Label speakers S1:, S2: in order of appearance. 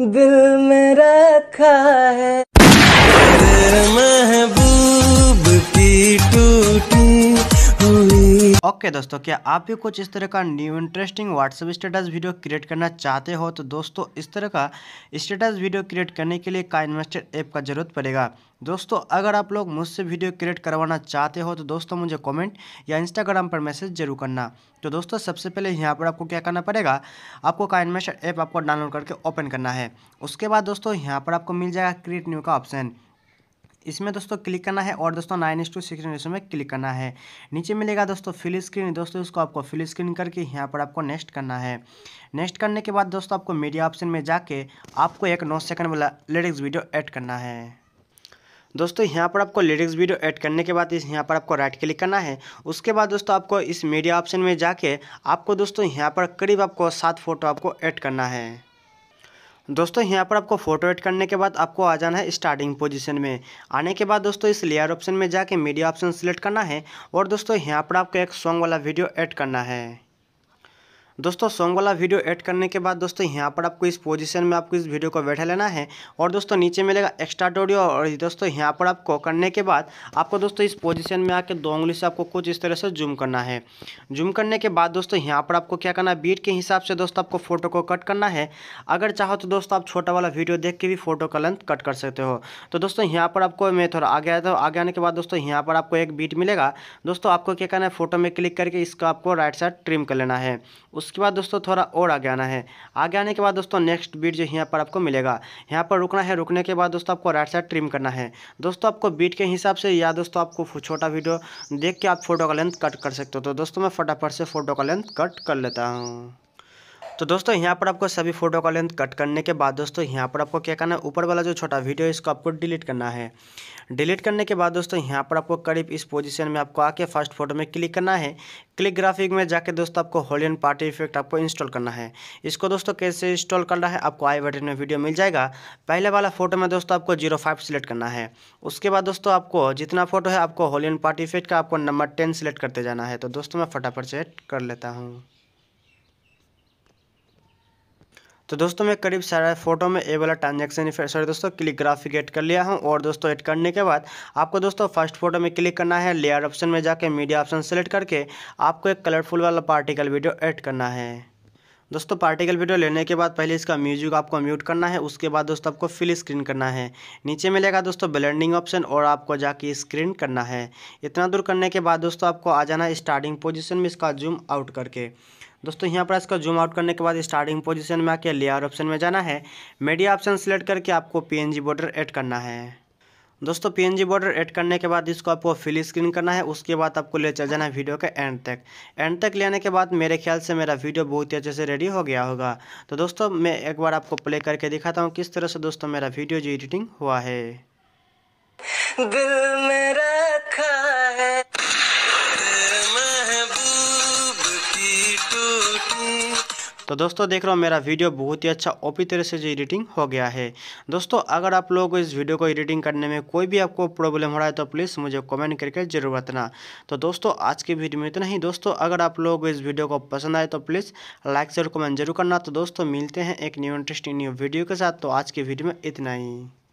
S1: दिल में रखा है तेरे महबूब की टूटी ओके okay, दोस्तों क्या आप भी कुछ इस तरह का new interesting WhatsApp status video create करना चाहते हो तो दोस्तों इस तरह का स्टेटस वीडियो क्रिएट करने के लिए का इन्वेस्टर ऐप का ज़रूरत पड़ेगा दोस्तों अगर आप लोग मुझसे वीडियो क्रिएट करवाना चाहते हो तो दोस्तों मुझे कमेंट या इंस्टाग्राम पर मैसेज जरूर करना तो दोस्तों सबसे पहले यहाँ पर आपको क्या करना पड़ेगा आपको का इन्वेस्टर ऐप आपको डाउनलोड करके ओपन करना है उसके बाद दोस्तों यहाँ पर आपको मिल जाएगा क्रिएट न्यू का ऑप्शन इसमें दोस्तों क्लिक करना है और दोस्तों nine is to sixteen ratio में क्लिक करना है नीचे मिलेगा दोस्तों फिल स्क्रीन दोस्तों इसको आपको फिल स्क्रीन करके यहाँ पर आपको नेक्स्ट करना है नेक्स्ट करने के बाद दोस्तों आपको मीडिया ऑप्शन में जाके आपको एक नौ सेकंड वाला लिरिक्स वीडियो ऐड करना है दोस्तों यहाँ पर आपको लिरिक्स वीडियो ऐड करने के बाद इस यहाँ पर आपको राइट क्लिक करना है उसके बाद दोस्तों आपको इस मीडिया ऑप्शन में जाके आपको दोस्तों यहाँ पर करीब आपको सात फ़ोटो आपको ऐड करना है दोस्तों यहाँ पर आपको फोटो एड करने के बाद आपको आ जाना है स्टार्टिंग पोजीशन में आने के बाद दोस्तों इस लेयर ऑप्शन में जाके मीडिया ऑप्शन सेलेक्ट करना है और दोस्तों यहाँ पर आपको एक सॉन्ग वाला वीडियो ऐड करना है दोस्तों सॉन्ग वाला वीडियो ऐड करने के बाद दोस्तों यहाँ पर आपको इस पोजीशन में आपको इस वीडियो को बैठा लेना है और दोस्तों नीचे मिलेगा एक्स्ट्रा ऑडियो और दोस्तों यहाँ पर आपको करने के बाद आपको दोस्तों इस पोजीशन में आके दो उंगली से आपको कुछ इस तरह से जूम करना है जूम करने के बाद दोस्तों यहाँ पर आपको क्या करना है बीट के हिसाब से दोस्तों आपको फोटो को कट करना है अगर चाहो तो दोस्तों आप छोटा वाला वीडियो देख के भी फोटो का लेंथ कट कर सकते हो तो दोस्तों यहाँ पर आपको मैं थोड़ा आगे आया था आगे आने के बाद दोस्तों यहाँ पर आपको एक बीट मिलेगा दोस्तों आपको क्या करना है फोटो में क्लिक करके इसका आपको राइट साइड ट्रिम कर लेना है उसके बाद दोस्तों थोड़ा और आगे आना है आगे आने के बाद दोस्तों नेक्स्ट बीट जो यहाँ पर आपको मिलेगा यहाँ पर रुकना है रुकने के बाद दोस्तों आपको राइट साइड ट्रिम करना है दोस्तों आपको बीट के हिसाब से या दोस्तों आपको छोटा वीडियो देख के आप फोटो का लेंथ कट कर सकते हो तो दोस्तों मैं फटाफट से फोटो का लेंथ कट कर लेता हूँ तो दोस्तों यहाँ पर आपको सभी फोटो का लेंथ कट करने के बाद दोस्तों यहाँ पर आपको क्या करना है ऊपर वाला जो छोटा वीडियो है इसको आपको डिलीट करना है डिलीट करने के बाद दोस्तों यहाँ पर आपको करीब इस पोजीशन में आपको आके फर्स्ट फोटो में क्लिक करना है क्लिक ग्राफिक में जाके दोस्तों आपको होलियन पार्टी इफेक्ट आपको इंस्टॉल करना है इसको दोस्तों कैसे इंस्टॉल करना है आपको आई बटन में वीडियो मिल जाएगा पहले वाला फोटो में दोस्तों आपको जीरो फाइव सिलेक्ट करना है उसके बाद दोस्तों आपको जितना फोटो है आपको होलियन पार्टी इफेक्ट का आपको नंबर टेन सिलेक्ट करते जाना है तो दोस्तों मैं फटाफट सेट कर लेता हूँ तो दोस्तों मैं करीब सारा फोटो में ए वाला ट्रांजेक्शन सॉरी दोस्तों क्लिक ग्राफिक एड कर लिया हूँ और दोस्तों एड करने के बाद आपको दोस्तों फर्स्ट फोटो में क्लिक करना है लेयर ऑप्शन में जाके मीडिया ऑप्शन सेलेक्ट करके आपको एक कलरफुल वाला पार्टिकल वीडियो ऐड करना है दोस्तों पार्टिकल वीडियो लेने के बाद पहले इसका म्यूजिक आपको म्यूट करना है उसके बाद दोस्तों आपको फिल स्क्रीन करना है नीचे मिलेगा दोस्तों ब्लेंडिंग ऑप्शन और आपको जाके स्क्रीन करना है इतना दूर करने के बाद दोस्तों आपको आ जाना है स्टार्टिंग पोजिशन में इसका जूम आउट करके दोस्तों यहाँ पर इसका जूम आउट करने के बाद स्टार्टिंग पोजीशन में आके लेयर ऑप्शन में जाना है मीडिया ऑप्शन सेलेक्ट करके आपको पीएनजी बॉर्डर ऐड करना है दोस्तों पीएनजी बॉर्डर ऐड करने के बाद इसको आपको फिल स्क्रीन करना है उसके बाद आपको ले चल जाना है वीडियो के एंड तक एंड तक लेने के बाद मेरे ख्याल से मेरा वीडियो बहुत ही अच्छे से रेडी हो गया होगा तो दोस्तों मैं एक बार आपको प्ले करके दिखाता हूँ किस तरह से दोस्तों मेरा वीडियो जो एडिटिंग हुआ है तो दोस्तों देख रहा हूँ मेरा वीडियो बहुत ही अच्छा ओपी तरह से जो एडिटिंग हो गया है दोस्तों अगर आप लोगों को इस वीडियो को एडिटिंग करने में कोई भी आपको प्रॉब्लम हो रहा है तो प्लीज़ मुझे कमेंट करके जरूर बताना तो दोस्तों आज की वीडियो में इतना ही दोस्तों अगर आप लोगों को इस वीडियो को पसंद आए तो प्लीज़ लाइक जरूर कमेंट जरूर करना तो दोस्तों मिलते हैं एक न्यू इंटरेस्टिंग न्यू वीडियो के साथ तो आज की वीडियो में इतना ही